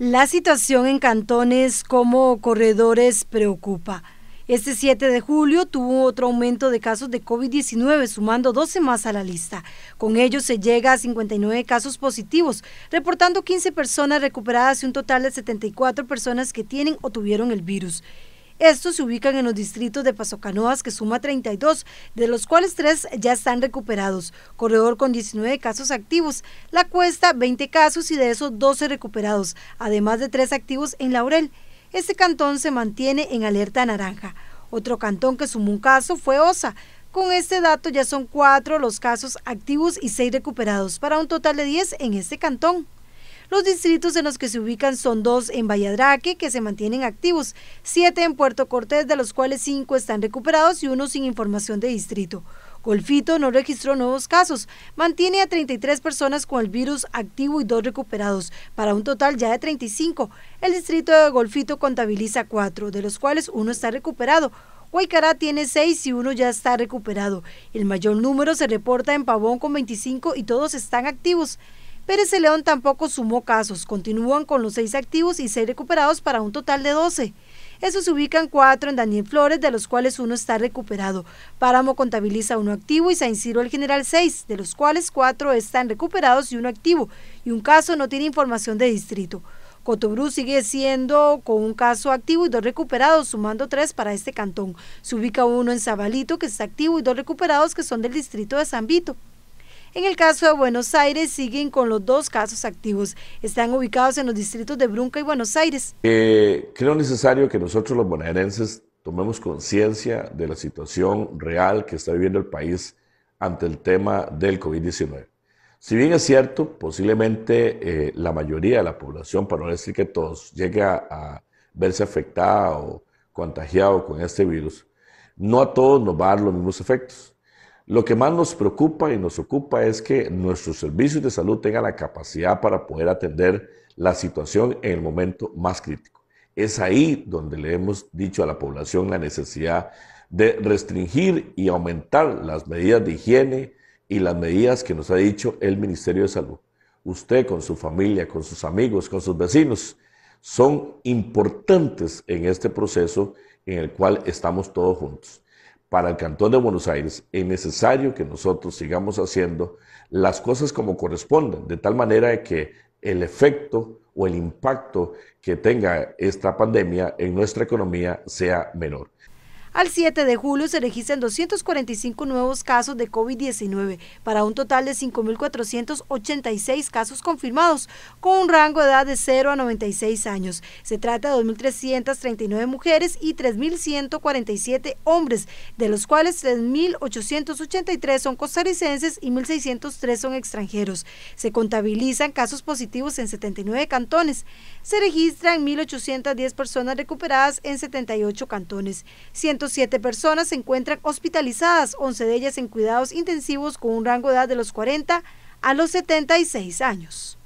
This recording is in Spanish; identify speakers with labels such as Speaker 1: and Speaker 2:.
Speaker 1: La situación en cantones como corredores preocupa. Este 7 de julio tuvo otro aumento de casos de COVID-19, sumando 12 más a la lista. Con ello se llega a 59 casos positivos, reportando 15 personas recuperadas y un total de 74 personas que tienen o tuvieron el virus. Estos se ubican en los distritos de Paso Canoas, que suma 32, de los cuales 3 ya están recuperados. Corredor con 19 casos activos, La Cuesta 20 casos y de esos 12 recuperados, además de 3 activos en Laurel. Este cantón se mantiene en alerta naranja. Otro cantón que sumó un caso fue Osa. Con este dato ya son 4 los casos activos y 6 recuperados, para un total de 10 en este cantón. Los distritos en los que se ubican son dos en Valladraque, que se mantienen activos, siete en Puerto Cortés, de los cuales cinco están recuperados y uno sin información de distrito. Golfito no registró nuevos casos, mantiene a 33 personas con el virus activo y dos recuperados, para un total ya de 35. El distrito de Golfito contabiliza cuatro, de los cuales uno está recuperado. Guaycará tiene seis y uno ya está recuperado. El mayor número se reporta en Pavón con 25 y todos están activos. Pérez de León tampoco sumó casos, continúan con los seis activos y seis recuperados para un total de doce. Esos se ubican cuatro en Daniel Flores, de los cuales uno está recuperado. Páramo contabiliza uno activo y San Ciro el General seis, de los cuales cuatro están recuperados y uno activo, y un caso no tiene información de distrito. Cotobrú sigue siendo con un caso activo y dos recuperados, sumando tres para este cantón. Se ubica uno en Zabalito, que está activo, y dos recuperados que son del distrito de Vito. En el caso de Buenos Aires siguen con los dos casos activos. Están ubicados en los distritos de Brunca y Buenos Aires.
Speaker 2: Eh, creo necesario que nosotros los bonaerenses tomemos conciencia de la situación real que está viviendo el país ante el tema del COVID-19. Si bien es cierto, posiblemente eh, la mayoría de la población, para no decir que todos, llegue a, verse afectada o contagiado con este virus, no a todos nos va a dar los mismos efectos. Lo que más nos preocupa y nos ocupa es que nuestros servicios de salud tengan la capacidad para poder atender la situación en el momento más crítico. Es ahí donde le hemos dicho a la población la necesidad de restringir y aumentar las medidas de higiene y las medidas que nos ha dicho el Ministerio de Salud. Usted con su familia, con sus amigos, con sus vecinos, son importantes en este proceso en el cual estamos todos juntos para el Cantón de Buenos Aires, es necesario que nosotros sigamos haciendo las cosas como corresponden, de tal manera que el efecto o el impacto que tenga esta pandemia en nuestra economía sea menor.
Speaker 1: Al 7 de julio se registran 245 nuevos casos de COVID-19 para un total de 5.486 casos confirmados con un rango de edad de 0 a 96 años. Se trata de 2.339 mujeres y 3.147 hombres, de los cuales 3.883 son costarricenses y 1.603 son extranjeros. Se contabilizan casos positivos en 79 cantones. Se registran 1.810 personas recuperadas en 78 cantones siete personas se encuentran hospitalizadas, 11 de ellas en cuidados intensivos con un rango de edad de los 40 a los 76 años.